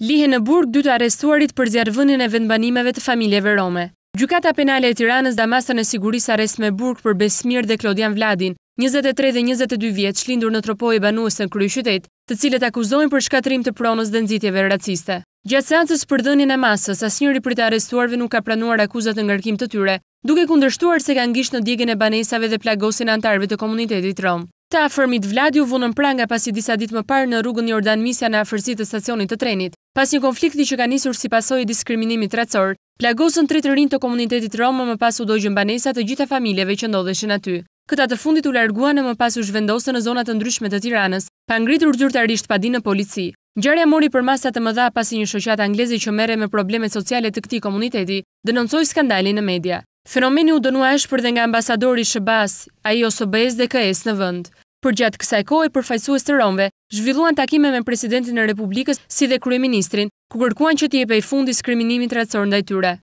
Lihe në burg dy të arestuarit për zjarëvënin e vendbanimeve të familjeve Rome. Gjukata penale e tiranës damasën e sigurisë arest me burg për Besmir dhe Klodian Vladin, 23 dhe 22 vjetë shlindur në tropoj e banuës në kryu qytet, të cilët akuzojnë për shkatrim të pronës dhe nëzitjeve raciste. Gjatë seancës për dënin e masës, as njëri për të arestuarve nuk ka pranuar akuzat në ngërkim të tyre, duke kundërshtuar se ka ngisht në digjen e banesave dhe plagosin antarve të komunitetit Rom. Ta afërmit Vladiu u vunën pranga pasi disa ditë më parë në rrugën Jordan Misja në afërsi të stacionit të trenit. Pas një konflikti që ka nisur si pasojë diskriminimit racor, plagosën të rritërin të komunitetit Roma më pas u dojgjën banesa të gjitha familjeve që ndodheshin aty. Këta të fundit u larguan në më pas u zhvendosën në zonat të ndryshme të tiranës, pa ngritur zyrtarisht pa dinë polici. Gjarja mori për masat të mëdha pasi një shoqat anglezi që mere me probleme sociale të këti komuniteti, dënoncoj skandalin në media. Fenomeni u dënua është për dhe nga ambasadori Shëbas, a i dhe KS në vënd. Për gjatë kësa e kohë e përfajsuës të romve, zhvilluan takime me presidentin e Republikës si dhe kryeministrin, ku kërkuan që t'i e pej fund diskriminimin të ratësor në dajtyre.